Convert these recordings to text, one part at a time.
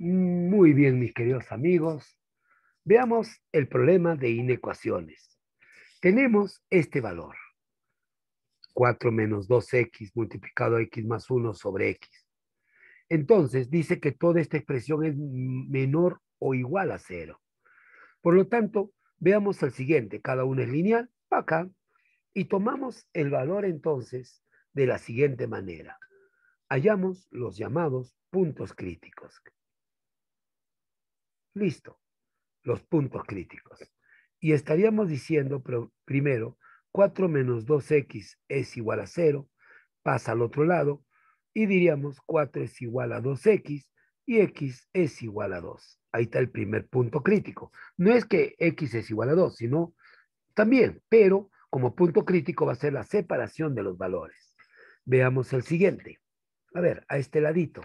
Muy bien, mis queridos amigos. Veamos el problema de inecuaciones. Tenemos este valor. 4 menos 2x multiplicado a x más 1 sobre x. Entonces, dice que toda esta expresión es menor o igual a cero. Por lo tanto, veamos el siguiente. Cada uno es lineal, acá. Y tomamos el valor entonces de la siguiente manera. Hallamos los llamados puntos críticos. Listo, los puntos críticos. Y estaríamos diciendo primero, 4 menos 2x es igual a 0, pasa al otro lado y diríamos 4 es igual a 2x y x es igual a 2. Ahí está el primer punto crítico. No es que x es igual a 2, sino también, pero como punto crítico va a ser la separación de los valores. Veamos el siguiente. A ver, a este ladito,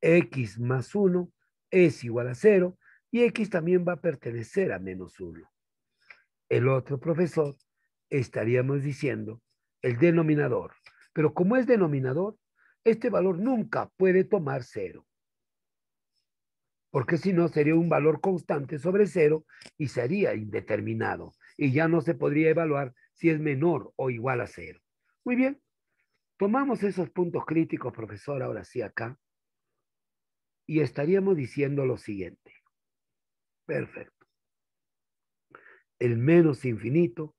x más 1 es igual a 0 y X también va a pertenecer a menos 1. El otro profesor estaríamos diciendo el denominador. Pero como es denominador, este valor nunca puede tomar cero. Porque si no, sería un valor constante sobre cero y sería indeterminado. Y ya no se podría evaluar si es menor o igual a cero. Muy bien. Tomamos esos puntos críticos, profesor, ahora sí acá. Y estaríamos diciendo lo siguiente. Perfecto. El menos infinito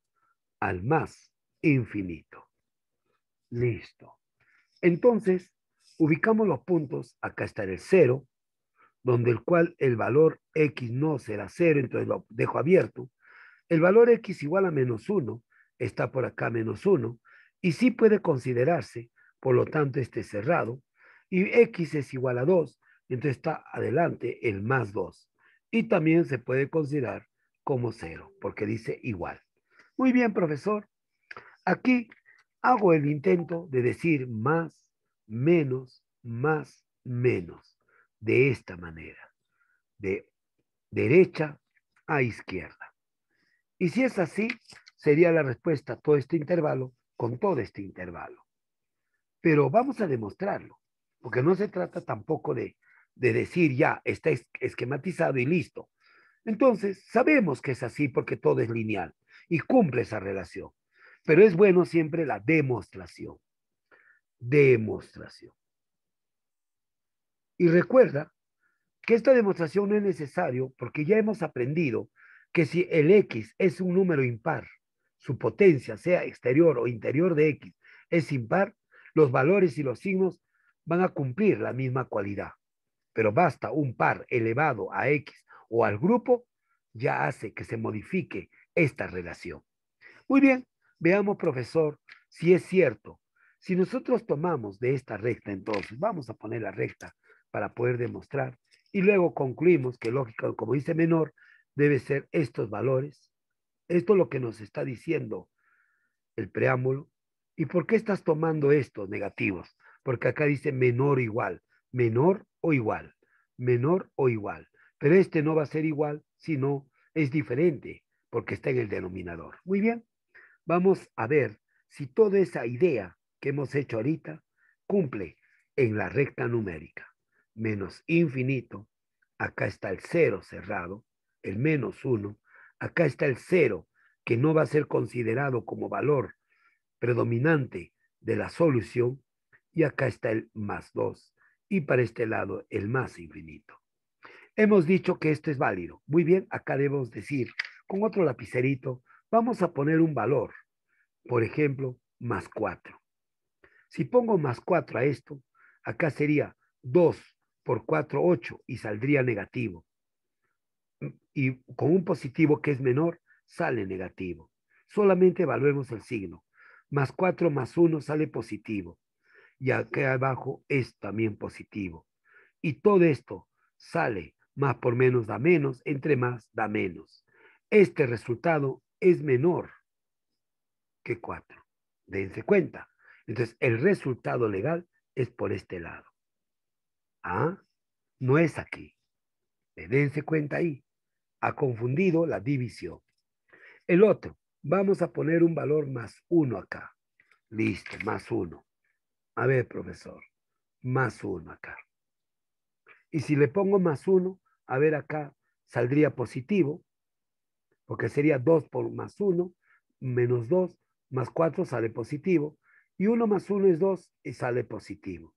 al más infinito. Listo. Entonces, ubicamos los puntos. Acá está el cero, donde el cual el valor x no será cero, entonces lo dejo abierto. El valor x igual a menos 1, está por acá menos 1, y sí puede considerarse, por lo tanto, este cerrado. Y x es igual a 2, entonces está adelante el más 2 y también se puede considerar como cero, porque dice igual. Muy bien, profesor. Aquí hago el intento de decir más, menos, más, menos, de esta manera, de derecha a izquierda. Y si es así, sería la respuesta a todo este intervalo con todo este intervalo. Pero vamos a demostrarlo, porque no se trata tampoco de de decir ya, está esquematizado y listo. Entonces, sabemos que es así porque todo es lineal y cumple esa relación. Pero es bueno siempre la demostración. Demostración. Y recuerda que esta demostración no es necesario porque ya hemos aprendido que si el X es un número impar, su potencia, sea exterior o interior de X, es impar, los valores y los signos van a cumplir la misma cualidad pero basta un par elevado a X o al grupo, ya hace que se modifique esta relación. Muy bien, veamos, profesor, si es cierto. Si nosotros tomamos de esta recta, entonces, vamos a poner la recta para poder demostrar, y luego concluimos que lógica, como dice menor, debe ser estos valores. Esto es lo que nos está diciendo el preámbulo. ¿Y por qué estás tomando estos negativos? Porque acá dice menor igual. Menor o igual, menor o igual. Pero este no va a ser igual, sino es diferente, porque está en el denominador. Muy bien, vamos a ver si toda esa idea que hemos hecho ahorita cumple en la recta numérica. Menos infinito, acá está el cero cerrado, el menos uno, acá está el cero, que no va a ser considerado como valor predominante de la solución, y acá está el más dos y para este lado el más infinito. Hemos dicho que esto es válido. Muy bien, acá debemos decir, con otro lapicerito, vamos a poner un valor. Por ejemplo, más 4. Si pongo más 4 a esto, acá sería 2 por 4, 8 y saldría negativo. Y con un positivo que es menor, sale negativo. Solamente evaluemos el signo. Más 4 más 1 sale positivo y acá abajo es también positivo. Y todo esto sale más por menos da menos, entre más da menos. Este resultado es menor que 4. Dense cuenta. Entonces, el resultado legal es por este lado. ¿Ah? No es aquí. Eh, dense cuenta ahí. Ha confundido la división. El otro, vamos a poner un valor más 1 acá. Listo, más 1. A ver, profesor, más uno acá. Y si le pongo más uno, a ver acá, saldría positivo, porque sería 2 por más uno, menos dos, más cuatro, sale positivo, y uno más uno es 2 y sale positivo.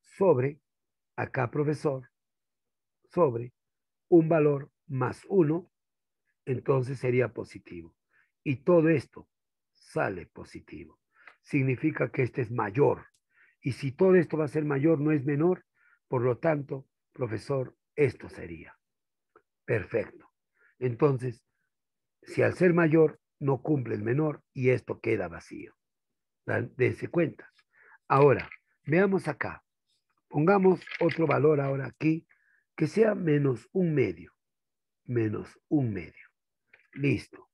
Sobre, acá profesor, sobre un valor más uno, entonces sería positivo. Y todo esto sale positivo. Significa que este es mayor y si todo esto va a ser mayor, no es menor, por lo tanto, profesor, esto sería. Perfecto. Entonces, si al ser mayor no cumple el menor y esto queda vacío. Dense cuenta. Ahora, veamos acá. Pongamos otro valor ahora aquí, que sea menos un medio. Menos un medio. Listo.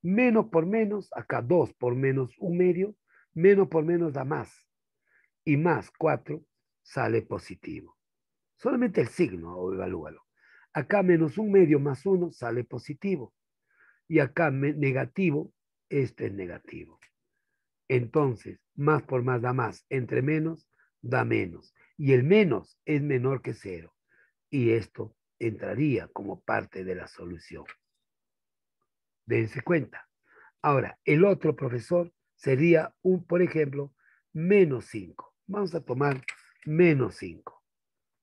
Menos por menos, acá dos por menos un medio, menos por menos da más y más 4 sale positivo. Solamente el signo, o evalúalo. Acá menos un medio más uno sale positivo. Y acá negativo, este es negativo. Entonces, más por más da más, entre menos da menos. Y el menos es menor que cero. Y esto entraría como parte de la solución. Dense cuenta. Ahora, el otro profesor sería un, por ejemplo, menos 5. Vamos a tomar menos 5.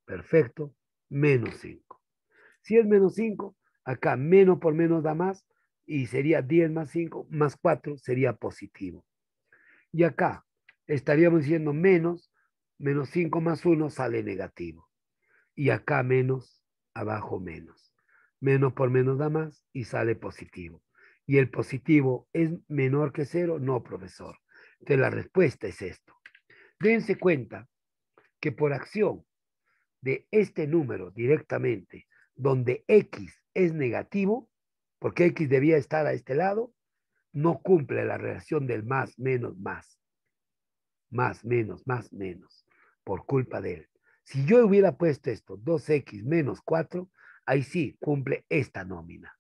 Perfecto, menos 5. Si es menos 5, acá menos por menos da más y sería 10 más 5 más 4 sería positivo. Y acá estaríamos diciendo menos, menos 5 más 1 sale negativo. Y acá menos, abajo menos. Menos por menos da más y sale positivo. ¿Y el positivo es menor que cero? No, profesor. Entonces la respuesta es esto. Dense cuenta que por acción de este número directamente, donde X es negativo, porque X debía estar a este lado, no cumple la relación del más, menos, más. Más, menos, más, menos, por culpa de él. Si yo hubiera puesto esto, 2X menos 4, ahí sí cumple esta nómina.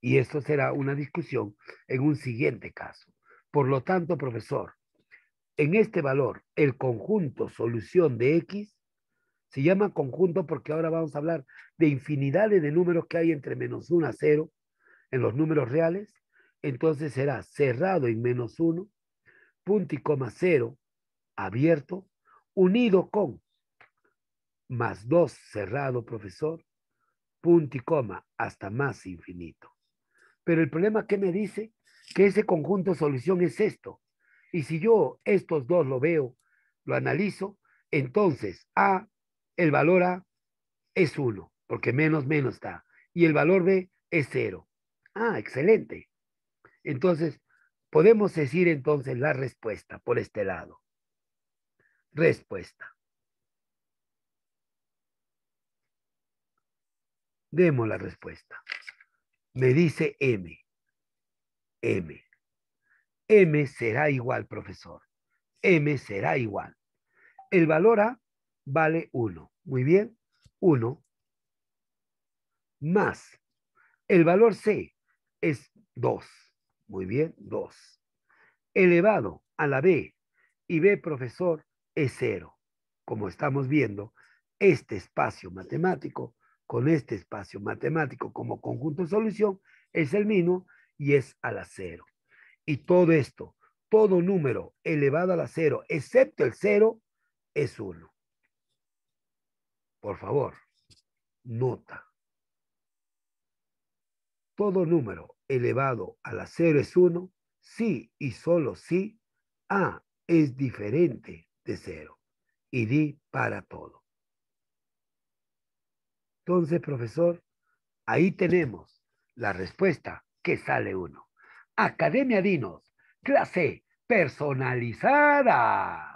Y esto será una discusión en un siguiente caso. Por lo tanto, profesor, en este valor, el conjunto solución de X, se llama conjunto porque ahora vamos a hablar de infinidades de números que hay entre menos 1 a 0 en los números reales. Entonces será cerrado en menos 1, punto y coma 0 abierto, unido con más 2 cerrado, profesor, punto y coma hasta más infinito. Pero el problema que me dice que ese conjunto solución es esto. Y si yo estos dos lo veo, lo analizo, entonces A, el valor A es 1, porque menos menos está. Y el valor B es 0. Ah, excelente. Entonces, podemos decir entonces la respuesta por este lado. Respuesta. Demos la respuesta. Me dice M. M. M será igual, profesor. M será igual. El valor A vale 1. Muy bien, 1 más el valor C es 2. Muy bien, 2. Elevado a la B y B, profesor, es 0. Como estamos viendo, este espacio matemático con este espacio matemático como conjunto de solución es el mismo y es a la 0. Y todo esto, todo número elevado a la cero, excepto el cero, es uno. Por favor, nota. Todo número elevado a la cero es uno Sí y solo si A es diferente de cero. Y di para todo. Entonces, profesor, ahí tenemos la respuesta que sale uno. Academia Dinos, clase personalizada.